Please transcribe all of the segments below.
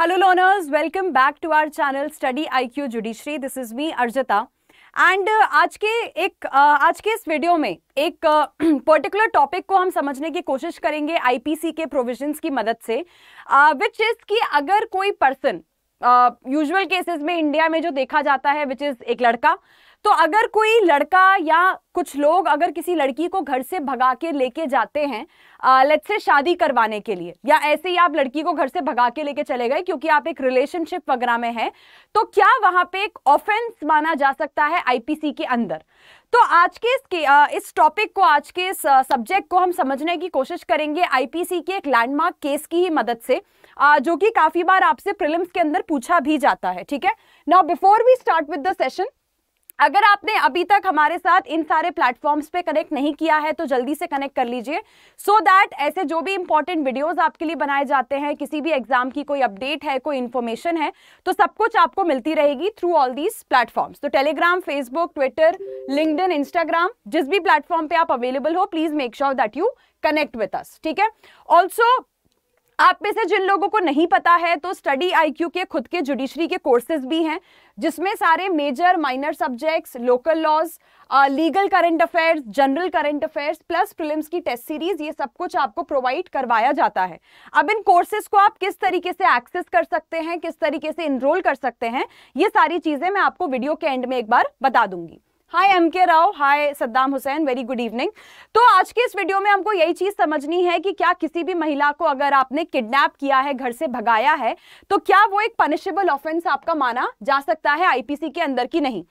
Hello learners welcome back to our channel Study IQ judiciary this is me Arjita and आज के एक uh, आज के इस वीडियो में एक पर्टिकुलर uh, टॉपिक को हम समझने की कोशिश करेंगे आईपीसी के प्रोविजंस की मदद से विच uh, इज कि अगर कोई पर्सन यूजुअल केसेस में इंडिया में जो देखा जाता है विच इज़ एक लड़का तो अगर कोई लड़का या कुछ लोग अगर किसी लड़की को घर से भगा के लेके जाते हैं लेट्स से शादी करवाने के लिए या ऐसे ही आप लड़की को घर से भगा के लेके चले गए क्योंकि आप एक रिलेशनशिप वगैरह में हैं तो क्या वहां पे एक ऑफेंस माना जा सकता है आईपीसी के अंदर तो आज के इस इस टॉपिक को आज के इस सब्जेक्ट को हम समझने की कोशिश करेंगे आईपीसी के एक लैंडमार्क केस की ही मदद से जो कि काफ़ी बार आपसे प्रिलिम्स के अंदर पूछा भी जाता है ठीक है now before we start with the session अगर आपने अभी तक हमारे साथ इन सारे प्लेटफॉर्म्स पे कनेक्ट नहीं किया है तो जल्दी से कनेक्ट कर लीजिए सो दैट ऐसे जो भी इंपॉर्टेंट वीडियोस आपके लिए बनाए जाते हैं किसी भी एग्जाम की कोई अपडेट है कोई इन्फॉर्मेशन है तो सब कुछ आपको मिलती रहेगी थ्रू ऑल दीज प्लेटफॉर्म्स तो Telegram Facebook Twitter LinkedIn Instagram जिस भी प्लेटफॉर्म पे आप अवेलेबल हो please make sure that you connect with us ठीक है ऑल्सो आप में से जिन लोगों को नहीं पता है तो स्टडी आईक्यू के खुद के जुडिशरी के कोर्सेज भी हैं जिसमें सारे major minor subjects local laws legal current affairs general current affairs plus prelims की टेस्ट सीरीज ये सब कुछ आपको प्रोवाइड करवाया जाता है अब इन कोर्सेज को आप किस तरीके से एक्सेस कर सकते हैं किस तरीके से इनरोल कर सकते हैं ये सारी चीज़ें मैं आपको वीडियो के एंड में एक बार बता दूंगी hi M K Rao hi Saddam Hussain very good evening तो आज के इस वीडियो में हमको यही चीज़ समझनी है कि क्या किसी भी महिला को अगर आपने किडनैप किया है घर से भगाया है तो क्या वो एक पनिशेबल ऑफेंस आपका माना जा सकता है आईपीसी के अंदर की नहीं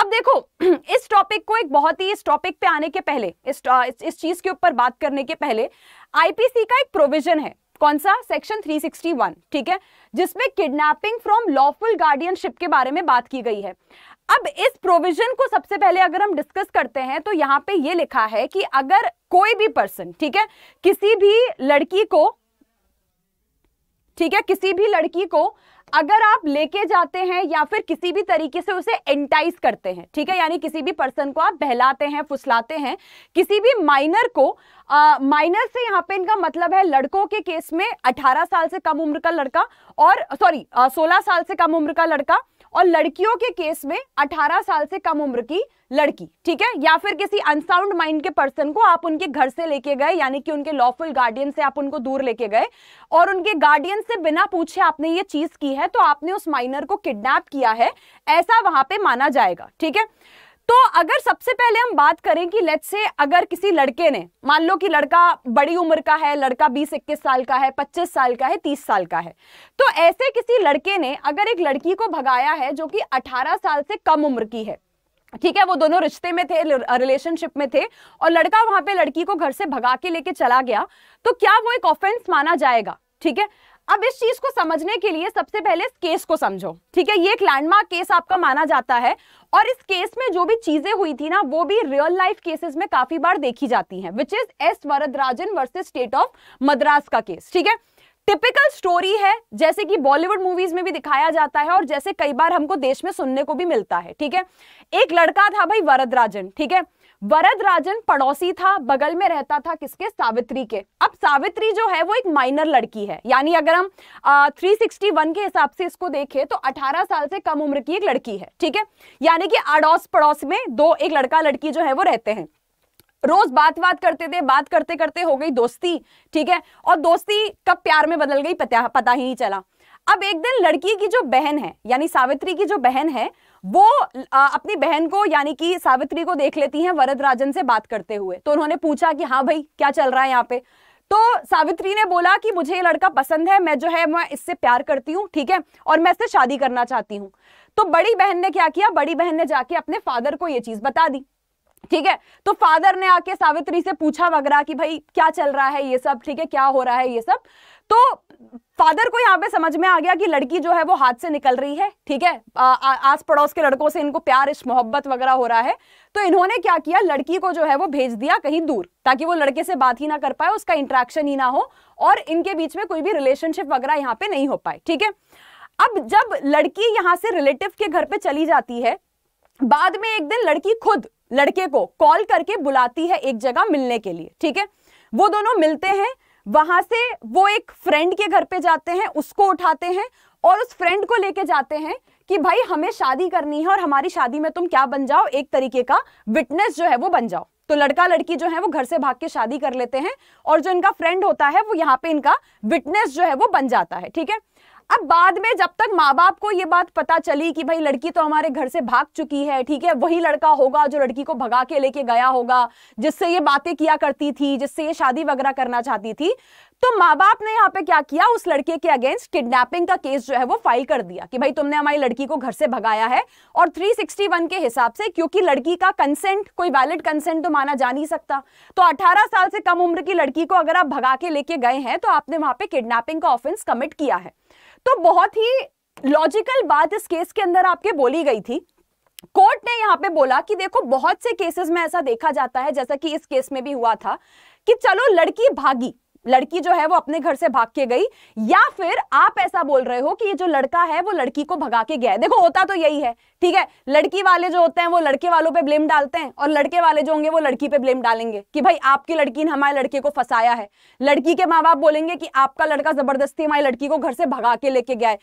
अब देखो इस टॉपिक को एक बहुत ही इस टॉपिक पे आने के पहले इस इस चीज़ के ऊपर बात करने के पहले आईपीसी का एक प्रोविजन है कौन सा सेक्शन 361 ठीक है जिसमें किडनैपिंग फ्रॉम लॉफुल गार्डियनशिप के बारे में बात की गई है अब इस प्रोविजन को सबसे पहले अगर हम डिस्कस करते हैं तो यहां पे ये लिखा है कि अगर कोई भी पर्सन ठीक है किसी भी लड़की को ठीक है किसी भी लड़की को अगर आप लेके जाते हैं या फिर किसी भी तरीके से उसे एंटाइज करते हैं ठीक है यानी किसी भी पर्सन को आप बहलाते हैं फुसलाते हैं किसी भी माइनर को माइनर से यहाँ पे इनका मतलब है लड़कों के केस में 18 साल से कम उम्र का लड़का और सॉरी 16 साल से कम उम्र का लड़का और लड़कियों के केस में 18 साल से कम उम्र की लड़की ठीक है या फिर किसी अनसाउंड माइंड के पर्सन को आप उनके घर से लेके गए यानी कि उनके लॉफुल गार्डियन से आप उनको दूर लेके गए और उनके गार्डियन से बिना पूछे आपने ये चीज की है तो आपने उस माइनर को किडनैप किया है ऐसा वहां पे माना जाएगा ठीक है तो अगर सबसे पहले हम बात करें कि लेट्स से अगर किसी लड़के ने मान लो कि लड़का बड़ी उम्र का है लड़का 20 इक्कीस साल का है 25 साल का है 30 साल का है तो ऐसे किसी लड़के ने अगर एक लड़की को भगाया है जो कि 18 साल से कम उम्र की है ठीक है वो दोनों रिश्ते में थे रिलेशनशिप में थे और लड़का वहां पे लड़की को घर से भगा के लेके चला गया तो क्या वो एक ऑफेंस माना जाएगा ठीक है अब इस चीज को समझने के लिए सबसे पहले इस केस को समझो ठीक है ये एक लैंडमार्क केस आपका माना जाता है और इस केस में जो भी चीजें हुई थी ना वो भी रियल लाइफ केसेस में काफी बार देखी जाती हैं which is S Varadarajan versus state of Madras का केस ठीक है टिपिकल स्टोरी है जैसे कि बॉलीवुड मूवीज में भी दिखाया जाता है और जैसे कई बार हमको देश में सुनने को भी मिलता है ठीक है एक लड़का था भाई वरदराजन ठीक है वरद राजन पड़ोसी था बगल में रहता था किसके सावित्री के अब सावित्री जो है वो एक माइनर लड़की है यानी अगर हम आ, 361 के हिसाब से इसको देखें तो 18 साल से कम उम्र की एक लड़की है ठीक है यानी कि अड़ोस पड़ोस में दो एक लड़का लड़की जो है वो रहते हैं रोज बात बात करते थे बात करते करते हो गई दोस्ती ठीक है और दोस्ती कब प्यार में बदल गई पता पता ही नहीं चला अब एक दिन लड़की की जो बहन है यानी सावित्री की जो बहन है वो आ, अपनी बहन को यानी कि सावित्री को देख लेती है वरद राजन से बात करते हुए तो उन्होंने पूछा कि हाँ भाई क्या चल रहा है यहाँ पे तो सावित्री ने बोला कि मुझे ये लड़का पसंद है मैं जो है मैं इससे प्यार करती हूँ ठीक है और मैं इससे शादी करना चाहती हूँ तो बड़ी बहन ने क्या किया बड़ी बहन ने जाके अपने फादर को ये चीज बता दी ठीक है तो फादर ने आके सावित्री से पूछा वगैरह कि भाई क्या चल रहा है ये सब ठीक है क्या हो रहा है ये सब तो फादर को यहाँ पे समझ में आ गया कि लड़की जो है वो हाथ से निकल रही है ठीक है आस पड़ोस के लड़कों से इनको प्यार इस मोहब्बत वगैरह हो रहा है तो इन्होंने क्या किया लड़की को जो है वो भेज दिया कहीं दूर ताकि वो लड़के से बात ही ना कर पाए उसका इंट्रैक्शन ही ना हो और इनके बीच में कोई भी रिलेशनशिप वगैरह यहाँ पे नहीं हो पाए ठीक है अब जब लड़की यहाँ से रिलेटिव के घर पे चली जाती है बाद में एक दिन लड़की खुद लड़के को कॉल करके बुलाती है एक जगह मिलने के लिए ठीक है वो दोनों मिलते हैं वहां से वो एक फ्रेंड के घर पे जाते हैं उसको उठाते हैं और उस फ्रेंड को लेके जाते हैं कि भाई हमें शादी करनी है और हमारी शादी में तुम क्या बन जाओ एक तरीके का विटनेस जो है वो बन जाओ तो लड़का लड़की जो है वो घर से भाग के शादी कर लेते हैं और जो इनका फ्रेंड होता है वो यहाँ पे इनका विटनेस जो है वो बन जाता है ठीक है अब बाद में जब तक माँ बाप को ये बात पता चली कि भाई लड़की तो हमारे घर से भाग चुकी है ठीक है वही लड़का होगा जो लड़की को भगा के लेके गया होगा जिससे ये बातें किया करती थी जिससे ये शादी वगैरह करना चाहती थी तो माँ बाप ने यहाँ पे क्या किया उस लड़के के अगेंस्ट किडनैपिंग का केस जो है वो फाइल कर दिया कि भाई तुमने हमारी लड़की को घर से भगाया है और 361 के हिसाब से क्योंकि लड़की का कंसेंट कोई वैलिड कंसेंट तो माना जा नहीं सकता तो 18 साल से कम उम्र की लड़की को अगर आप भगा के लेके गए हैं तो आपने वहां पे किडनैपिंग का ऑफेंस कमिट किया है तो बहुत ही लॉजिकल बात इस केस के अंदर आपके बोली गई थी कोर्ट ने यहां पे बोला कि देखो बहुत से केसेस में ऐसा देखा जाता है जैसा कि इस केस में भी हुआ था कि चलो लड़की भागी लड़की जो है वो अपने घर से भाग के गई या फिर आप ऐसा बोल रहे हो कि ये जो लड़का है वो लड़की को भगा के गया है देखो होता तो यही है ठीक है लड़की वाले जो होते हैं वो लड़के वालों पे ब्लेम डालते हैं और लड़के वाले जो होंगे वो लड़की पे ब्लेम डालेंगे कि भाई आपकी लड़की ने हमारे लड़के को फंसाया है लड़की के माँ बाप बोलेंगे कि आपका लड़का जबरदस्ती हमारी लड़की को घर से भगा के लेके गया है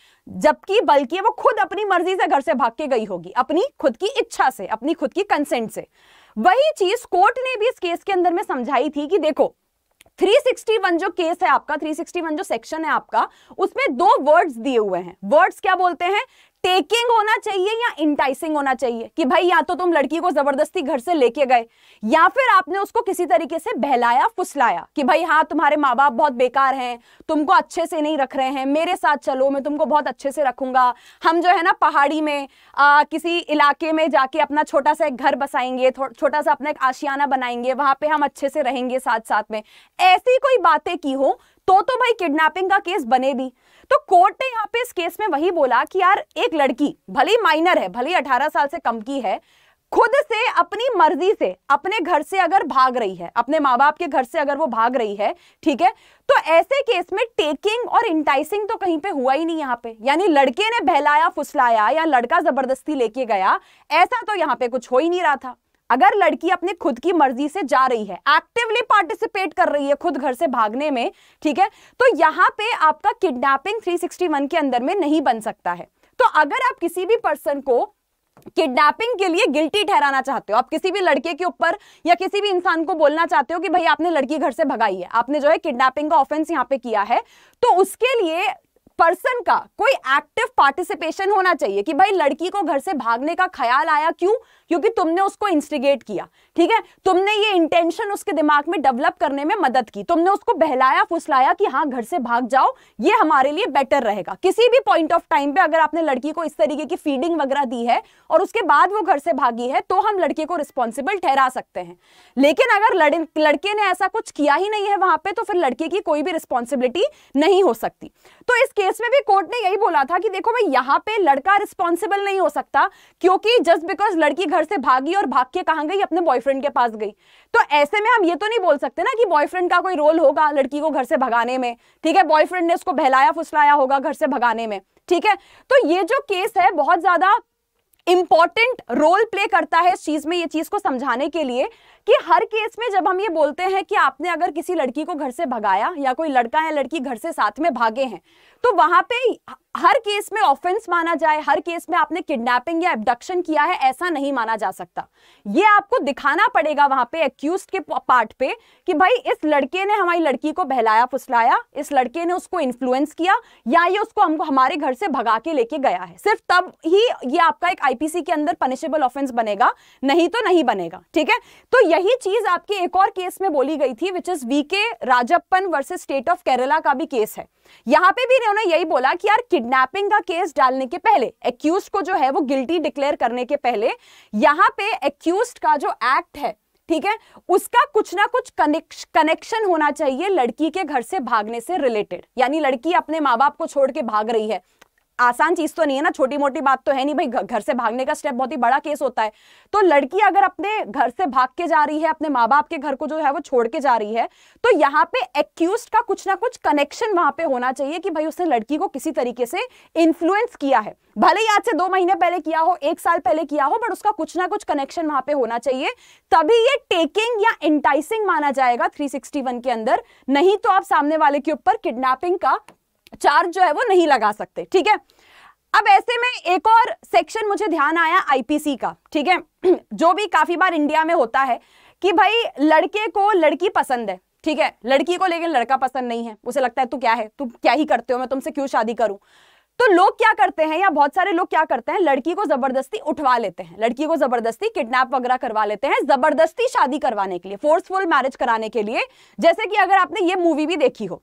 जबकि बल्कि वो खुद अपनी मर्जी से घर से भाग के गई होगी अपनी खुद की इच्छा से अपनी खुद की कंसेंट से वही चीज कोर्ट ने भी इस केस के अंदर में समझाई थी कि देखो 361 जो केस है आपका 361 जो सेक्शन है आपका उसमें दो वर्ड्स दिए हुए हैं वर्ड्स क्या बोलते हैं टेकिंग होना चाहिए या इंटाइसिंग होना चाहिए कि भाई या तो तुम लड़की को जबरदस्ती घर से लेके गए या फिर आपने उसको किसी तरीके से बहलाया फुसलाया कि भाई हाँ तुम्हारे माँ बाप बहुत बेकार हैं तुमको अच्छे से नहीं रख रहे हैं मेरे साथ चलो मैं तुमको बहुत अच्छे से रखूंगा हम जो है ना पहाड़ी में आ, किसी इलाके में जाके अपना छोटा सा एक घर बसाएंगे छोटा सा अपना एक आशियाना बनाएंगे वहां पर हम अच्छे से रहेंगे साथ साथ में ऐसी कोई बातें की हो तो तो भाई किडनैपिंग का केस बने भी तो कोर्ट ने यहाँ इस केस में वही बोला कि यार एक लड़की भले माइनर है भले 18 साल से कम की है खुद से अपनी मर्जी से अपने घर से अगर भाग रही है अपने माँ बाप के घर से अगर वो भाग रही है ठीक है तो ऐसे केस में टेकिंग और इंटाइसिंग तो कहीं पे हुआ ही नहीं यहाँ पे यानी लड़के ने बहलाया फुसलाया या लड़का जबरदस्ती लेके गया ऐसा तो यहाँ पे कुछ हो ही नहीं रहा था अगर लड़की अपने खुद की मर्जी से जा रही है एक्टिवली पार्टिसिपेट कर रही है खुद घर से भागने में ठीक है तो यहाँ पे आपका किडनैपिंग 361 के अंदर में नहीं बन सकता है तो अगर आप किसी भी पर्सन को किडनैपिंग के लिए गिल्टी ठहराना चाहते हो आप किसी भी लड़के के ऊपर या किसी भी इंसान को बोलना चाहते हो कि भाई आपने लड़की घर से भगाई है आपने जो है किडनैपिंग का ऑफेंस यहाँ पे किया है तो उसके लिए पर्सन का कोई एक्टिव पार्टिसिपेशन होना चाहिए कि भाई लड़की को घर से भागने का ख्याल आया क्यों क्योंकि तुमने उसको इंस्टिगेट किया ठीक है तुमने ये इंटेंशन उसके दिमाग में डेवलप करने में मदद की तुमने उसको बहलाया फुसलाया कि हाँ घर से भाग जाओ ये हमारे लिए बेटर रहेगा किसी भी पॉइंट ऑफ टाइम पे अगर आपने लड़की को इस तरीके की फीडिंग वगैरह दी है और उसके बाद वो घर से भागी है तो हम लड़के को रिस्पॉन्सिबल ठहरा सकते हैं लेकिन अगर लड़के ने ऐसा कुछ किया ही नहीं है वहां पर तो फिर लड़के की कोई भी रिस्पॉन्सिबिलिटी नहीं हो सकती तो इस केस केस में भी कोर्ट ने यही बोला था कि देखो भाई यहाँ पे लड़का रिस्पॉन्सिबल नहीं हो सकता क्योंकि जस्ट बिकॉज लड़की घर से भागी और भाग के कहाँ गई अपने बॉयफ्रेंड के पास गई तो ऐसे में हम ये तो नहीं बोल सकते ना कि बॉयफ्रेंड का कोई रोल होगा लड़की को घर से भगाने में ठीक है बॉयफ्रेंड ने उसको बहलाया फुसलाया होगा घर से भगाने में ठीक है तो ये जो केस है बहुत ज्यादा इंपॉर्टेंट रोल प्ले करता है इस चीज में ये चीज को समझाने के लिए कि हर केस में जब हम ये बोलते हैं कि आपने अगर किसी लड़की को घर से भगाया या कोई लड़का या लड़की घर से साथ में भागे हैं तो वहां पे हर केस में ऑफेंस माना जाए हर केस में आपने किडनैपिंग या एबडक्शन किया है ऐसा नहीं माना जा सकता ये आपको दिखाना पड़ेगा वहां पे एक्यूज के पार्ट पे कि भाई इस लड़के ने हमारी लड़की को बहलाया फुसलाया इस लड़के ने उसको इन्फ्लुएंस किया या ये उसको हमको हमारे घर से भगा के लेके गया है सिर्फ तब ही ये आपका एक आईपीसी के अंदर पनिशेबल ऑफेंस बनेगा नहीं तो नहीं बनेगा ठीक है तो यही चीज आपके एक और केस में बोली गई थी which is V K Rajappan versus state of Kerala का भी केस है यहां पे भी इन्होंने यही बोला कि यार किडनैपिंग का केस डालने के पहले एक्यूज को जो है वो गिल्टी डिक्लेयर करने के पहले यहां पे एक्यूज का जो एक्ट है ठीक है उसका कुछ ना कुछ कनेक्शन होना चाहिए लड़की के घर से भागने से रिलेटेड यानी लड़की अपने माँ बाप को छोड़ के भाग रही है आसान चीज तो नहीं है ना छोटी मोटी बात तो है नहीं भाई घर से भागने का स्टेप बहुत ही बड़ा केस होता है तो लड़की अगर अपने घर से भाग के जा रही है अपने माँ बाप के घर को जो है वो छोड़ के जा रही है तो यहाँ पे एक्यूज का कुछ ना कुछ कनेक्शन वहां पे होना चाहिए कि भाई उसने लड़की को किसी तरीके से इन्फ्लुएंस किया है भले ही आज से दो महीने पहले किया हो एक साल पहले किया हो बट उसका कुछ ना कुछ कनेक्शन वहां पे होना चाहिए तभी ये टेकिंग या इंटाइसिंग माना जाएगा 361 के अंदर नहीं तो आप सामने वाले के ऊपर किडनैपिंग का चार्ज जो है वो नहीं लगा सकते ठीक है अब ऐसे में एक और सेक्शन मुझे ध्यान आया आईपीसी का ठीक है जो भी काफी बार इंडिया में होता है कि भाई लड़के को लड़की पसंद है ठीक है लड़की को लेकिन लड़का पसंद नहीं है उसे लगता है तू क्या है तू क्या ही करते हो मैं तुमसे क्यों शादी करूं तो लोग क्या करते हैं या बहुत सारे लोग क्या करते हैं लड़की को जबरदस्ती उठवा लेते हैं लड़की को जबरदस्ती किडनैप वगैरह करवा लेते हैं जबरदस्ती शादी करवाने के लिए फोर्सफुल मैरिज कराने के लिए जैसे कि अगर आपने ये मूवी भी देखी हो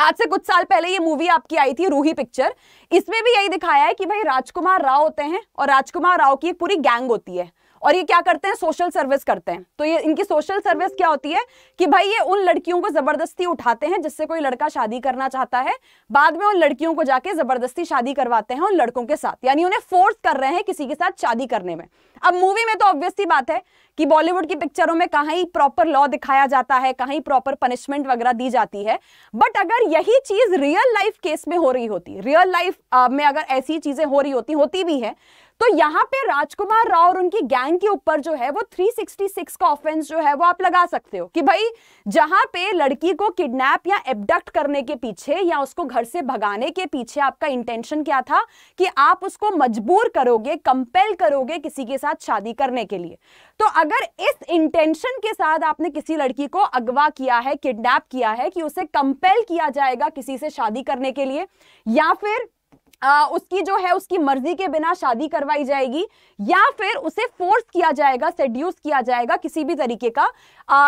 आज से कुछ साल पहले ये मूवी आपकी आई थी रूही पिक्चर इसमें भी यही दिखाया है कि भाई राजकुमार राव होते हैं और राजकुमार राव की एक पूरी गैंग होती है और ये क्या करते हैं सोशल सर्विस करते हैं तो ये इनकी सोशल सर्विस क्या होती है कि भाई ये उन लड़कियों को जबरदस्ती उठाते हैं जिससे कोई लड़का शादी करना चाहता है बाद में उन लड़कियों को जाके जबरदस्ती शादी करवाते हैं उन लड़कों के साथ यानी उन्हें फोर्स कर रहे हैं किसी के साथ शादी करने में अब मूवी में तो ऑब्वियसली बात है कि बॉलीवुड की पिक्चरों में कहा प्रॉपर लॉ दिखाया जाता है कहीं प्रॉपर पनिशमेंट वगैरह दी जाती है बट अगर यही चीज रियल लाइफ केस में हो रही होती रियल लाइफ में अगर ऐसी चीजें हो रही होती होती भी है तो यहाँ पे राजकुमार राव और उनकी गैंग के ऊपर जो है वो 366 का ऑफेंस जो है वो आप लगा सकते हो कि भाई जहां पे लड़की को किडनैप या एबडक्ट करने के पीछे या उसको घर से भगाने के पीछे आपका इंटेंशन क्या था कि आप उसको मजबूर करोगे कंपेल करोगे किसी के साथ शादी करने के लिए तो अगर इस इंटेंशन के साथ आपने किसी लड़की को अगवा किया है किडनैप किया है कि उसे कंपेल किया जाएगा किसी से शादी करने के लिए या फिर आ, उसकी जो है उसकी मर्जी के बिना शादी करवाई जाएगी या फिर उसे फोर्स किया जाएगा सेड्यूस किया जाएगा किसी भी तरीके का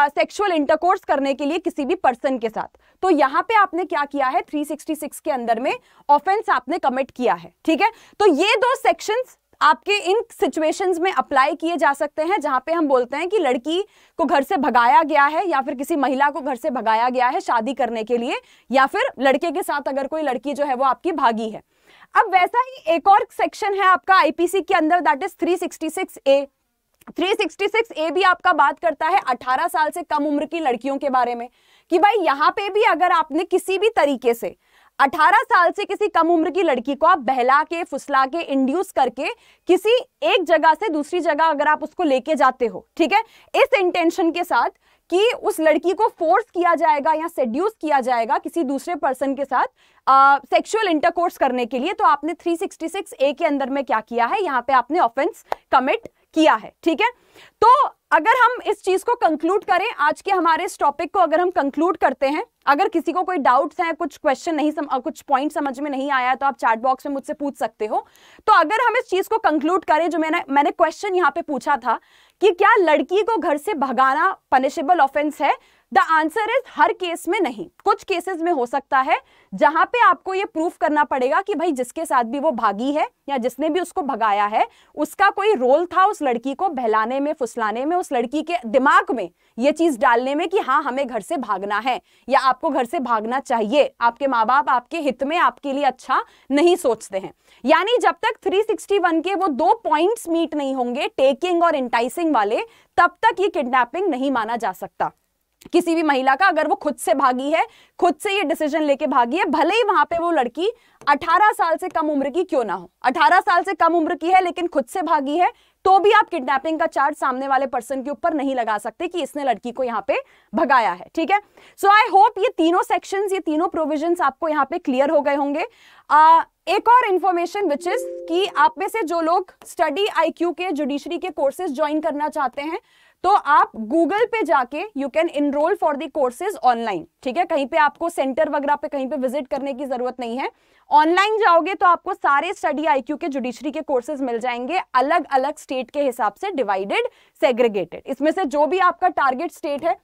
सेक्सुअल इंटरकोर्स करने के लिए किसी भी पर्सन के साथ तो यहाँ पे आपने क्या किया है 366 के अंदर में ऑफेंस आपने कमिट किया है ठीक है तो ये दो सेक्शन आपके इन सिचुएशंस में अप्लाई किए जा सकते हैं जहां पे हम बोलते हैं कि लड़की को घर से भगाया गया है या फिर किसी महिला को घर से भगाया गया है शादी करने के लिए या फिर लड़के के साथ अगर कोई लड़की जो है वो आपकी भागी है अब वैसा ही एक और सेक्शन है आपका आईपीसी के अंदर दैट इज 366 ए 366 ए भी आपका बात करता है 18 साल से कम उम्र की लड़कियों के बारे में कि भाई यहाँ पे भी अगर आपने किसी भी तरीके से 18 साल से किसी कम उम्र की लड़की को आप बहला के फुसला के इंड्यूस करके किसी एक जगह से दूसरी जगह अगर आप उसको लेके जाते हो ठीक है इस इंटेंशन के साथ कि उस लड़की को फोर्स किया जाएगा या सेड्यूस किया जाएगा किसी दूसरे पर्सन के साथ सेक्सुअल इंटरकोर्स करने के लिए तो आपने 366 ए के अंदर में क्या किया है यहाँ पे आपने ऑफेंस कमिट किया है ठीक है तो अगर हम इस चीज को कंक्लूड करें आज के हमारे इस टॉपिक को अगर हम कंक्लूड करते हैं अगर किसी को कोई डाउट्स हैं कुछ क्वेश्चन नहीं सम, कुछ पॉइंट समझ में नहीं आया तो आप चैट बॉक्स में मुझसे पूछ सकते हो तो अगर हम इस चीज को कंक्लूड करें जो मैंने मैंने क्वेश्चन यहाँ पे पूछा था कि क्या लड़की को घर से भगाना पनिशेबल ऑफेंस है द आंसर इज हर केस में नहीं कुछ केसेस में हो सकता है जहां पे आपको ये प्रूफ करना पड़ेगा कि भाई जिसके साथ भी वो भागी है या जिसने भी उसको भगाया है उसका कोई रोल था उस लड़की को बहलाने में फुसलाने में उस लड़की के दिमाग में ये चीज डालने में कि हाँ हमें घर से भागना है या आपको घर से भागना चाहिए आपके माँ बाप आपके हित में आपके लिए अच्छा नहीं सोचते हैं यानी जब तक थ्री के वो दो पॉइंट्स मीट नहीं होंगे टेकिंग और इंटाइसिंग वाले तब तक ये किडनैपिंग नहीं माना जा सकता किसी भी महिला का अगर वो खुद से भागी है खुद से ये डिसीजन लेके भागी है भले ही वहां पे वो लड़की 18 साल से कम उम्र की क्यों ना हो 18 साल से कम उम्र की है लेकिन खुद से भागी है तो भी आप किडनैपिंग का चार्ज सामने वाले पर्सन के ऊपर नहीं लगा सकते कि इसने लड़की को यहाँ पे भगाया है ठीक है सो आई होप ये तीनों सेक्शंस ये तीनों प्रोविजंस आपको यहाँ पे क्लियर हो गए होंगे आ, एक और इन्फॉर्मेशन विच इज कि आप में से जो लोग स्टडी आईक्यू के जुडिशरी के कोर्सेज ज्वाइन करना चाहते हैं तो आप गूगल पे जाके you can enrol for the courses online ठीक है कहीं पे आपको सेंटर वगैरह पे कहीं पे विजिट करने की जरूरत नहीं है ऑनलाइन जाओगे तो आपको सारे स्टडी आईक्यू के जुडिशरी के कोर्सेज मिल जाएंगे अलग अलग स्टेट के हिसाब से डिवाइडेड सेग्रीगेटेड इसमें से जो भी आपका टारगेट स्टेट है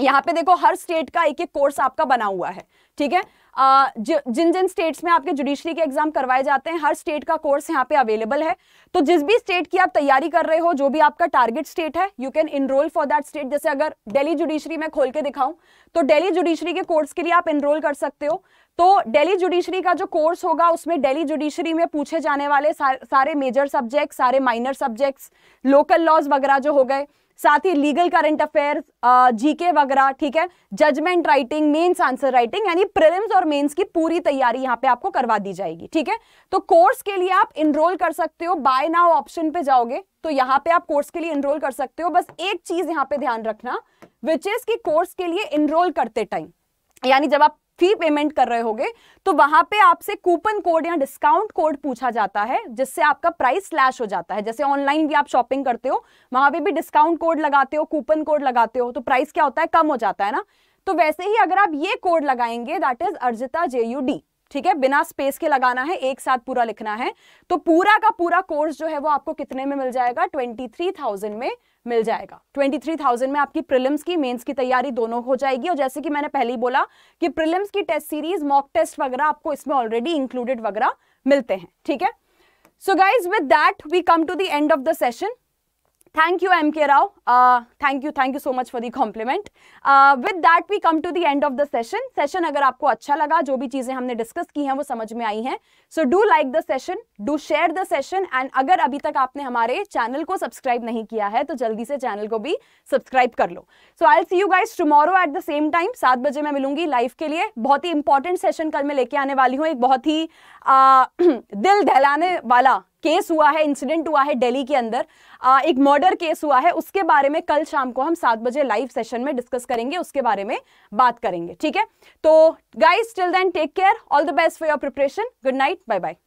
यहाँ पे देखो हर स्टेट का एक एक कोर्स आपका बना हुआ है ठीक है जिन जिन स्टेट्स में आपके जुडिशरी के एग्जाम करवाए जाते हैं हर स्टेट का कोर्स यहाँ पे अवेलेबल है तो जिस भी स्टेट की आप तैयारी कर रहे हो जो भी आपका टारगेट स्टेट है you can enrol for that state जैसे अगर डेली जुडिशरी में खोल के दिखाऊं तो डेली जुडिशरी के कोर्स के लिए आप इनरोल कर सकते हो तो डेली जुडिशरी का जो कोर्स होगा उसमें डेली जुडिशरी में पूछे जाने वाले सारे मेजर सब्जेक्ट सारे माइनर सब्जेक्ट्स लोकल लॉज वगैरह जो हो गए साथ ही लीगल करंट अफेयर जीके वगैरह ठीक है judgement writing mains answer writing यानी प्रिलिम्स और मेंस की पूरी तैयारी यहां पे आपको करवा दी जाएगी ठीक है तो कोर्स के लिए आप इनरोल कर सकते हो बाय नाउ ऑप्शन पे जाओगे तो यहां पे आप कोर्स के लिए इनरोल कर सकते हो बस एक चीज यहां पर ध्यान रखना विच इज की कोर्स के लिए इनरोल करते टाइम यानी जब आप फी पेमेंट कर रहे होगे तो वहां पे आपसे कूपन कोड या डिस्काउंट कोड पूछा जाता है जिससे आपका प्राइस स्लैश हो जाता है जैसे ऑनलाइन भी आप शॉपिंग करते हो वहां पे भी डिस्काउंट कोड लगाते हो कूपन कोड लगाते हो तो प्राइस क्या होता है कम हो जाता है ना तो वैसे ही अगर आप ये कोड लगाएंगे that is Arjita J U D ठीक है बिना स्पेस के लगाना है एक साथ पूरा लिखना है तो पूरा का पूरा कोर्स जो है वो आपको कितने में मिल जाएगा ट्वेंटी थ्री थाउजेंड में मिल जाएगा ट्वेंटी थ्री थाउजेंड में आपकी प्रिलिम्स की मेंस की तैयारी दोनों हो जाएगी और जैसे कि मैंने पहले ही बोला कि प्रिलिम्स की टेस्ट सीरीज मॉक टेस्ट वगैरह आपको इसमें ऑलरेडी इंक्लूडेड वगैरह मिलते हैं ठीक है so guys with that we come to the end of the session thank you M K Rao thank you thank you so much for the compliment with that we come to the end of the session session अगर आपको अच्छा लगा जो भी चीज़ें हमने discuss की हैं वो समझ में आई हैं so do like the session do share the session and अगर अभी तक आपने हमारे चैनल को सब्सक्राइब नहीं किया है तो जल्दी से चैनल को भी सब्सक्राइब कर लो so I see you guys tomorrow at the same time सात बजे मैं मिलूंगी लाइव के लिए बहुत ही इंपॉर्टेंट सेशन कल मैं लेके आने वाली हूँ एक बहुत ही आ, दिल दहलाने वाला केस हुआ है इंसिडेंट हुआ है दिल्ली के अंदर आ, एक मर्डर केस हुआ है उसके बारे में कल शाम को हम सात बजे लाइव सेशन में डिस्कस करेंगे उसके बारे में बात करेंगे ठीक है तो guys till then take care all the best for your preparation good night Bye bye.